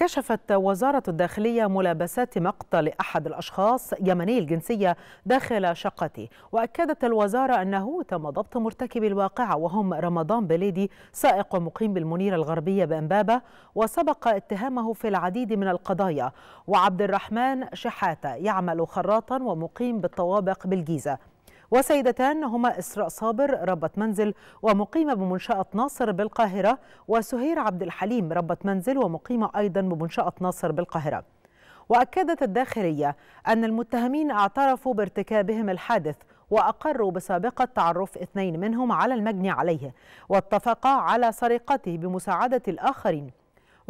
كشفت وزارة الداخلية ملابسات مقتل أحد الأشخاص يمني الجنسية داخل شقته وأكدت الوزارة أنه تم ضبط مرتكبي الواقعة وهم رمضان بليدي سائق ومقيم بالمنيرة الغربية بأمبابة وسبق اتهامه في العديد من القضايا وعبد الرحمن شحاتة يعمل خراطا ومقيم بالطوابق بالجيزة وسيدتان هما إسراء صابر ربة منزل ومقيمة بمنشأة ناصر بالقاهرة وسهير عبد الحليم ربة منزل ومقيمة أيضا بمنشأة ناصر بالقاهرة وأكدت الداخلية أن المتهمين اعترفوا بارتكابهم الحادث وأقروا بسابقة تعرف اثنين منهم على المجني عليه واتفقا على سرقته بمساعدة الآخرين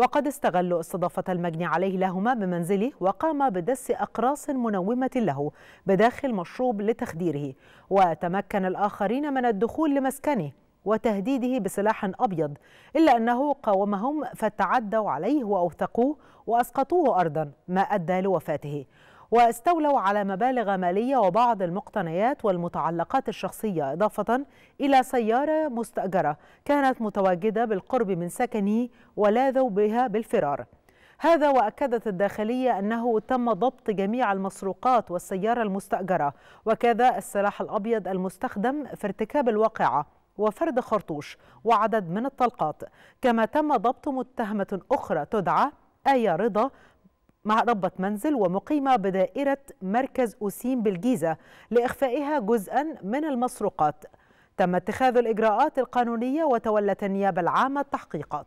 وقد استغلوا استضافة المجني عليه لهما بمنزله وقام بدس أقراص منومة له بداخل مشروب لتخديره وتمكن الآخرين من الدخول لمسكنه وتهديده بسلاح أبيض إلا أنه قاومهم فتعدوا عليه وأوثقوه وأسقطوه أرضا ما أدى لوفاته واستولوا على مبالغ مالية وبعض المقتنيات والمتعلقات الشخصية إضافة إلى سيارة مستأجرة كانت متواجدة بالقرب من سكنه ولاذوا بها بالفرار هذا وأكدت الداخلية أنه تم ضبط جميع المسروقات والسيارة المستأجرة وكذا السلاح الأبيض المستخدم في ارتكاب الواقعة وفرد خرطوش وعدد من الطلقات كما تم ضبط متهمة أخرى تدعى آية رضا مع ضبة منزل ومقيمة بدائرة مركز أوسيم بالجيزة لإخفائها جزءا من المسروقات تم اتخاذ الإجراءات القانونية وتولت النيابة العامة التحقيقات